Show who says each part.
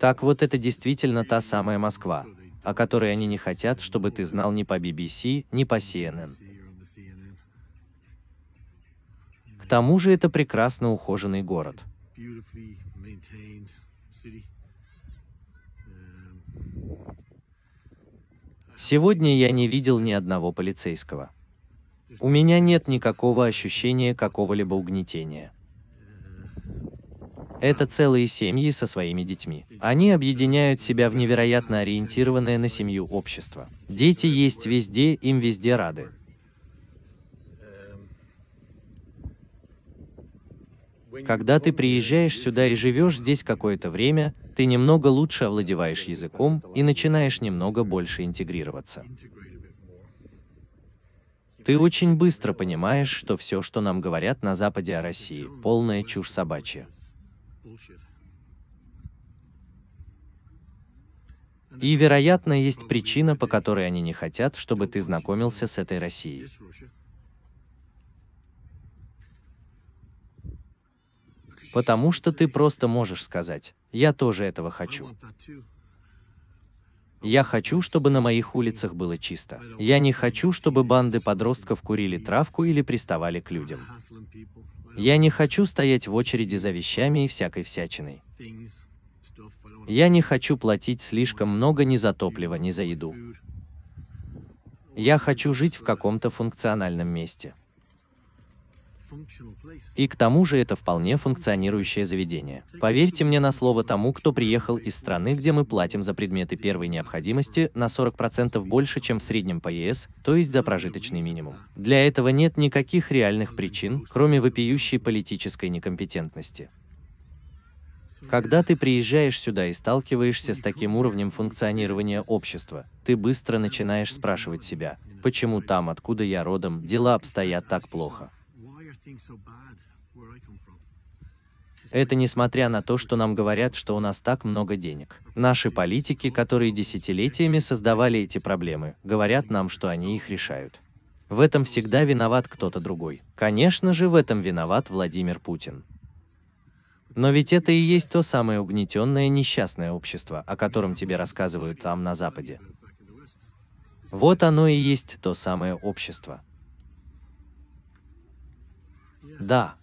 Speaker 1: Так вот это действительно та самая Москва, о которой они не хотят, чтобы ты знал ни по BBC, ни по CNN. К тому же это прекрасно ухоженный город. Сегодня я не видел ни одного полицейского. У меня нет никакого ощущения какого-либо угнетения. Это целые семьи со своими детьми. Они объединяют себя в невероятно ориентированное на семью общество. Дети есть везде, им везде рады. Когда ты приезжаешь сюда и живешь здесь какое-то время, ты немного лучше овладеваешь языком и начинаешь немного больше интегрироваться. Ты очень быстро понимаешь, что все, что нам говорят на Западе о России, полная чушь собачья bullshit. И, вероятно, есть причина, по которой они не хотят, чтобы ты знакомился с этой Россией. Потому что ты просто можешь сказать, я тоже этого хочу. Я хочу, чтобы на моих улицах было чисто. Я не хочу, чтобы банды подростков курили травку или приставали к людям. Я не хочу стоять в очереди за вещами и всякой всячиной. Я не хочу платить слишком много ни за топливо, ни за еду. Я хочу жить в каком-то функциональном месте. И к тому же это вполне функционирующее заведение. Поверьте мне на слово тому, кто приехал из страны, где мы платим за предметы первой необходимости на 40% больше, чем в среднем по ЕС, то есть за прожиточный минимум. Для этого нет никаких реальных причин, кроме вопиющей политической некомпетентности. Когда ты приезжаешь сюда и сталкиваешься с таким уровнем функционирования общества, ты быстро начинаешь спрашивать себя, почему там, откуда я родом, дела обстоят так плохо. Это несмотря на то, что нам говорят, что у нас так много денег. Наши политики, которые десятилетиями создавали эти проблемы, говорят нам, что они их решают. В этом всегда виноват кто-то другой. Конечно же, в этом виноват Владимир Путин. Но ведь это и есть то самое угнетенное несчастное общество, о котором тебе рассказывают там на Западе. Вот оно и есть то самое общество. Да,